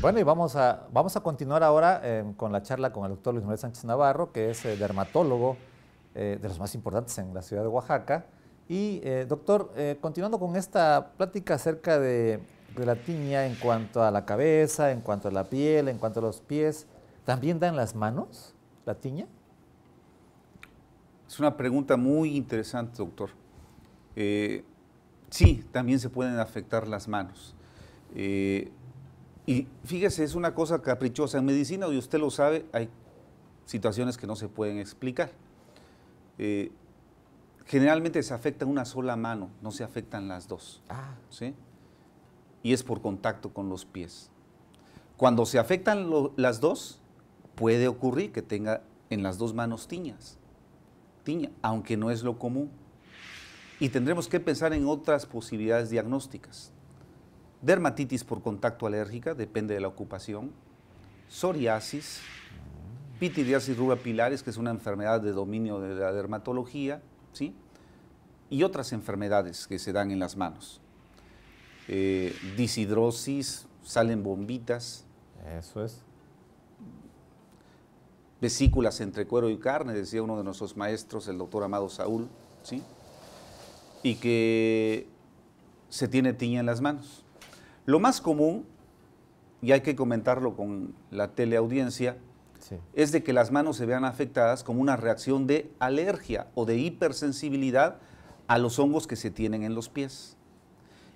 Bueno, y vamos a, vamos a continuar ahora eh, con la charla con el doctor Luis Manuel Sánchez Navarro, que es eh, dermatólogo eh, de los más importantes en la ciudad de Oaxaca. Y doctor, continuando con esta plática acerca de, la tiña en cuanto a la cabeza, en cuanto a la piel, en cuanto a los pies, ¿también dan las manos la tiña? Es una pregunta muy interesante, doctor. sí, también se pueden afectar las manos. Eh, y fíjese, es una cosa caprichosa en medicina, y usted lo sabe, hay situaciones que no se pueden explicar. Eh, generalmente se afecta una sola mano, no se afectan las dos. Ah. ¿sí? Y es por contacto con los pies. Cuando se afectan las dos, puede ocurrir que tenga en las dos manos tiñas, tiña, aunque no es lo común. Y tendremos que pensar en otras posibilidades diagnósticas dermatitis por contacto alérgica, depende de la ocupación, psoriasis, pitiriasis rubra pilares, que es una enfermedad de dominio de la dermatología, ¿sí? y otras enfermedades que se dan en las manos. Eh, disidrosis, salen bombitas. Eso es. Vesículas entre cuero y carne, decía uno de nuestros maestros, el doctor Amado Saúl, ¿sí? y que se tiene tiña en las manos. Lo más común, y hay que comentarlo con la teleaudiencia, es de que las manos se vean afectadas como una reacción de alergia o de hipersensibilidad a los hongos que se tienen en los pies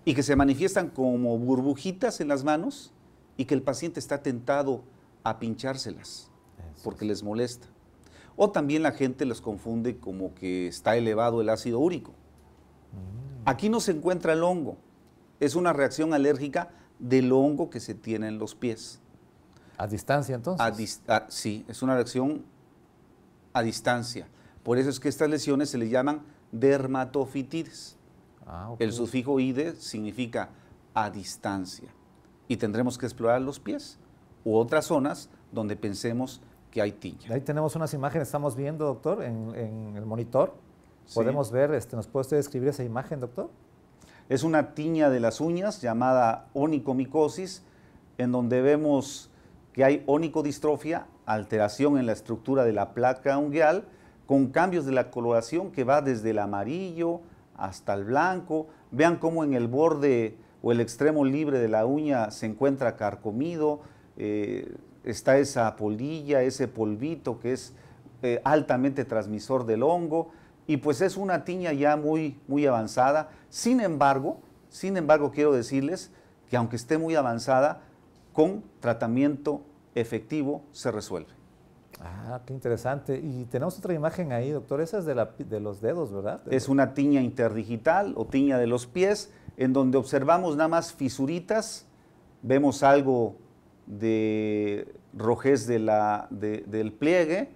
y que se manifiestan como burbujitas en las manos y que el paciente está tentado a pinchárselas porque les molesta. O también la gente los confunde como que está elevado el ácido úrico. Mm. Aquí no se encuentra el hongo, es una reacción alérgica del hongo que se tiene en los pies. ¿A distancia entonces? sí, es una reacción a distancia. Por eso es que estas lesiones se le llaman dermatofitides. Ah, el sufijo ide significa a distancia. Y tendremos que explorar los pies u otras zonas donde pensemos que hay tiña. Ahí tenemos unas imágenes, estamos viendo, doctor, en, el monitor. ¿Podemos ver, este, nos puede usted describir esa imagen, doctor? Es una tiña de las uñas llamada onicomicosis, en donde vemos que hay onicodistrofia, alteración en la estructura de la placa ungueal, con cambios de la coloración que va desde el amarillo hasta el blanco. Vean cómo en el borde o el extremo libre de la uña se encuentra carcomido, eh, está esa polilla, ese polvito que es eh, altamente transmisor del hongo y pues es una tiña ya muy, muy avanzada. Sin embargo, sin embargo, quiero decirles que aunque esté muy avanzada, con tratamiento efectivo se resuelve. Ah, qué interesante. Y tenemos otra imagen ahí, doctor. Esa es de, los dedos, ¿verdad? es una tiña interdigital o tiña de los pies, en donde observamos nada más fisuritas, vemos algo de rojez del pliegue,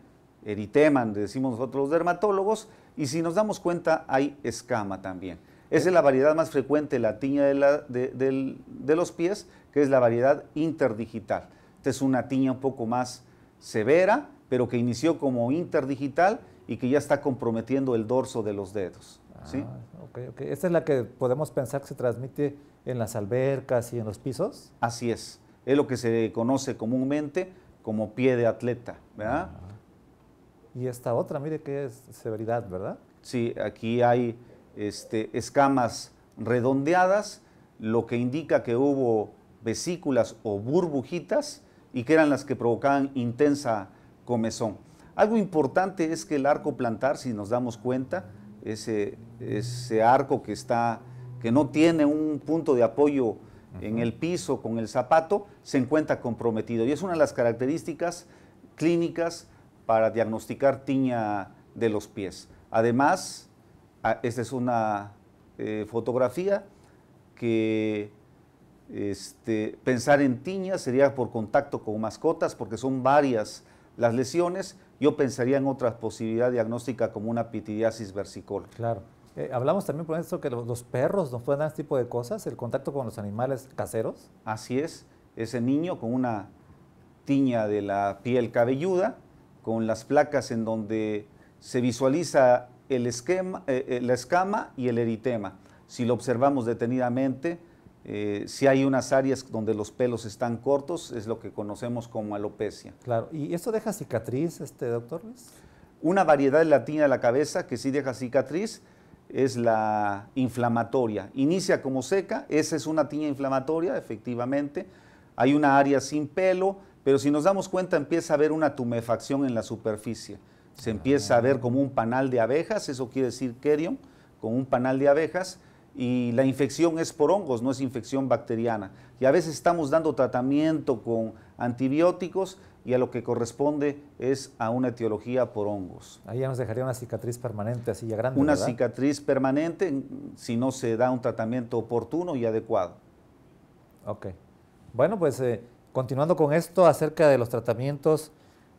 eritema, decimos nosotros los dermatólogos, y si nos damos cuenta, hay escama también. Esa es la variedad más frecuente, la tiña de, los pies, que es la variedad interdigital. Esta es una tiña un poco más severa, pero que inició como interdigital y que ya está comprometiendo el dorso de los dedos. Ah, ¿Esta es la que podemos pensar que se transmite en las albercas y en los pisos? Así es. Es lo que se conoce comúnmente como pie de atleta. Ah. Y esta otra, mire qué es severidad, ¿verdad? Sí, aquí hay este, escamas redondeadas, lo que indica que hubo vesículas o burbujitas y que eran las que provocaban intensa comezón. Algo importante es que el arco plantar, si nos damos cuenta, ese, arco que, está, que no tiene un punto de apoyo en el piso con el zapato, se encuentra comprometido. Y es una de las características clínicas para diagnosticar tiña de los pies. Además, ah, esta es una eh, fotografía que este, pensar en tiña sería por contacto con mascotas, porque son varias las lesiones. Yo pensaría en otra posibilidad diagnóstica como una pitidiasis versicol. Claro. Eh, hablamos también por esto que los, los perros nos pueden dar este tipo de cosas, el contacto con los animales caseros. Así es. Ese niño con una tiña de la piel cabelluda con las placas en donde se visualiza el esquema, eh, eh, la escama y el eritema. Si lo observamos detenidamente, eh, si hay unas áreas donde los pelos están cortos, es lo que conocemos como alopecia. Claro, ¿y esto deja cicatriz, este, doctor Luis? Una variedad de tiña de la cabeza que sí deja cicatriz es la inflamatoria. Inicia como seca, esa es una tiña inflamatoria, efectivamente. Hay una área sin pelo, pero si nos damos cuenta, empieza a haber una tumefacción en la superficie. Se empieza a ah. ver como un panal de abejas, eso quiere decir kerion, con un panal de abejas, y la infección es por hongos, no es infección bacteriana. Y a veces estamos dando tratamiento con antibióticos y a lo que corresponde es a una etiología por hongos. Ahí ya nos dejaría una cicatriz permanente, así ya grande. Una cicatriz permanente si no se da un tratamiento oportuno y adecuado. Ok. Bueno, pues... Eh, Continuando con esto acerca de los tratamientos,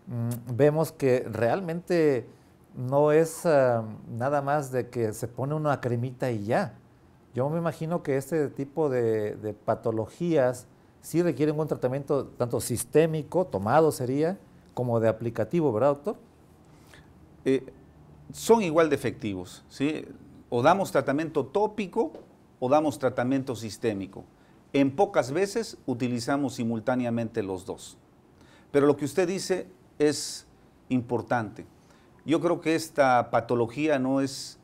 mm, vemos que realmente no es ah, nada más de que se pone una cremita y ya. Yo me imagino que este tipo de, patologías sí requieren un tratamiento tanto sistémico, tomado sería, como de aplicativo, ¿verdad, doctor? Eh, son igual de efectivos, ¿sí? O damos tratamiento tópico o damos tratamiento sistémico. En pocas veces utilizamos simultáneamente los dos. Pero lo que usted dice es importante. Yo creo que esta patología no es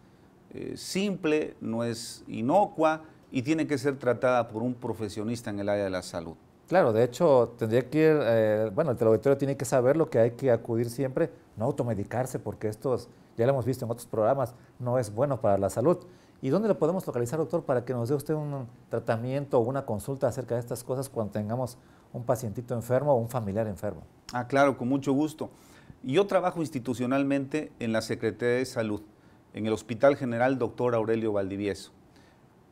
eh, simple, no es inocua y tiene que ser tratada por un profesionista en el área de la salud. Claro, de hecho, tendría que ir, eh, bueno, el teleauditorio tiene que saber lo que hay que acudir siempre, no automedicarse, porque esto, ya lo hemos visto en otros programas, no es bueno para la salud. ¿Y dónde lo podemos localizar, doctor, para que nos dé usted un tratamiento o una consulta acerca de estas cosas cuando tengamos un pacientito enfermo o un familiar enfermo? Ah, claro, con mucho gusto. Yo trabajo institucionalmente en la Secretaría de Salud, en el Hospital General Doctor Aurelio Valdivieso.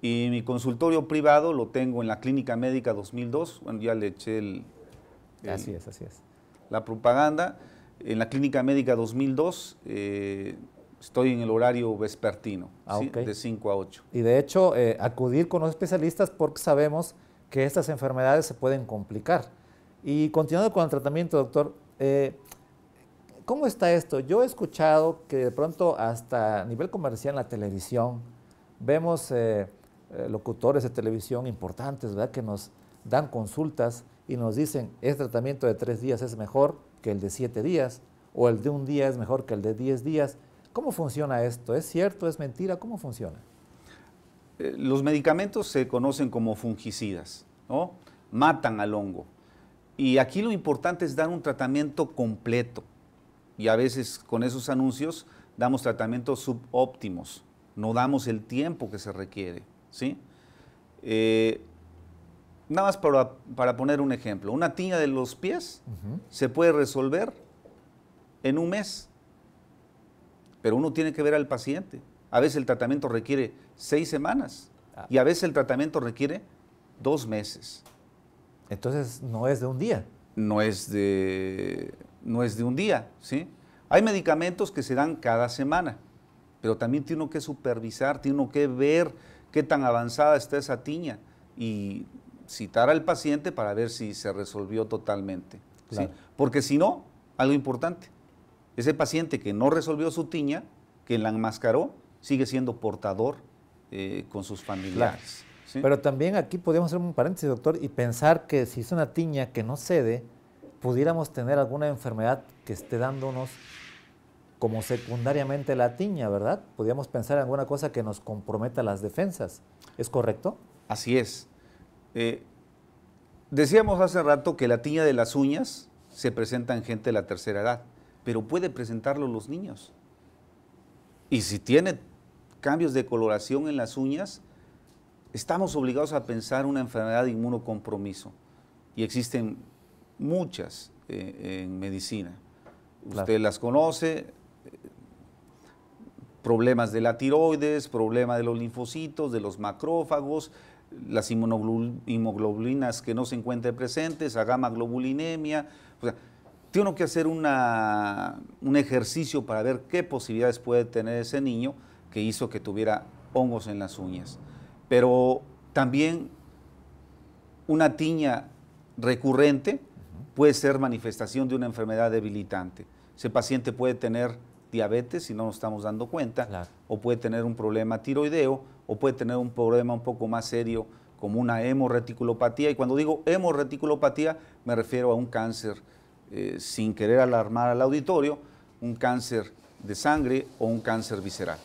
Y mi consultorio privado lo tengo en la Clínica Médica 2002, bueno, ya le eché el, así es, así es. La propaganda en la Clínica Médica 2002 estoy en el horario vespertino, ah, de 5 a 8. Y de hecho, eh, acudir con los especialistas porque sabemos que estas enfermedades se pueden complicar. Y continuando con el tratamiento, doctor, eh, ¿cómo está esto? Yo he escuchado que de pronto hasta a nivel comercial en la televisión vemos eh, locutores de televisión importantes, ¿verdad? Que nos dan consultas y nos dicen, es este tratamiento de tres días es mejor que el de siete días, o el de un día es mejor que el de diez días. ¿Cómo funciona esto? ¿Es cierto? ¿Es mentira? ¿Cómo funciona? Eh, los medicamentos se conocen como fungicidas, ¿no? Matan al hongo. Y aquí lo importante es dar un tratamiento completo. Y a veces con esos anuncios damos tratamientos subóptimos, no damos el tiempo que se requiere, ¿sí? Eh, nada más para, poner un ejemplo, una tiña de los pies se puede resolver en un mes pero uno tiene que ver al paciente. A veces el tratamiento requiere seis semanas ah. y a veces el tratamiento requiere dos meses. Entonces no es de un día. No es de, no es de un día, ¿sí? Hay medicamentos que se dan cada semana, pero también tiene uno que supervisar, tiene uno que ver qué tan avanzada está esa tiña y citar al paciente para ver si se resolvió totalmente. ¿sí? Porque si no, algo importante, ese paciente que no resolvió su tiña, que la enmascaró, sigue siendo portador eh, con sus familiares. Pero también aquí podríamos hacer un paréntesis, doctor, y pensar que si es una tiña que no cede, pudiéramos tener alguna enfermedad que esté dándonos como secundariamente la tiña, ¿verdad? Podríamos pensar en alguna cosa que nos comprometa las defensas. ¿Es correcto? Así es. Eh, decíamos hace rato que la tiña de las uñas se presenta en gente de la tercera edad pero puede presentarlo los niños. Y si tiene cambios de coloración en las uñas, estamos obligados a pensar una enfermedad de inmunocompromiso. Y existen muchas eh, en medicina. Usted las conoce, eh, problemas de la tiroides, problema de los linfocitos, de los macrófagos, las inmunoglobulinas que no se encuentran presentes, gamma globulinemia tiene uno que hacer un ejercicio para ver qué posibilidades puede tener ese niño que hizo que tuviera hongos en las uñas. Pero también una tiña recurrente puede ser manifestación de una enfermedad debilitante. Ese paciente puede tener diabetes si no nos estamos dando cuenta, o puede tener un problema tiroideo, o puede tener un problema un poco más serio como una hemorreticulopatía. Y cuando digo hemorreticulopatía me refiero a un cáncer eh, sin querer alarmar al auditorio, un cáncer de sangre o un cáncer visceral.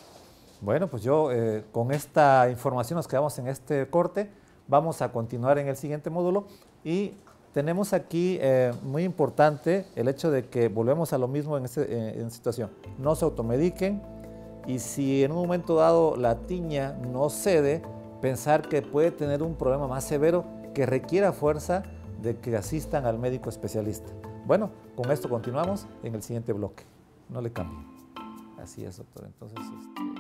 Bueno, pues yo eh, con esta información nos quedamos en este corte. Vamos a continuar en el siguiente módulo y tenemos aquí eh, muy importante el hecho de que volvemos a lo mismo en, esta situación. No se automediquen y si en un momento dado la tiña no cede, pensar que puede tener un problema más severo que requiera fuerza de que asistan al médico especialista. Bueno, con esto continuamos en el siguiente bloque. No le cambien. Así es, doctor. Entonces. Este,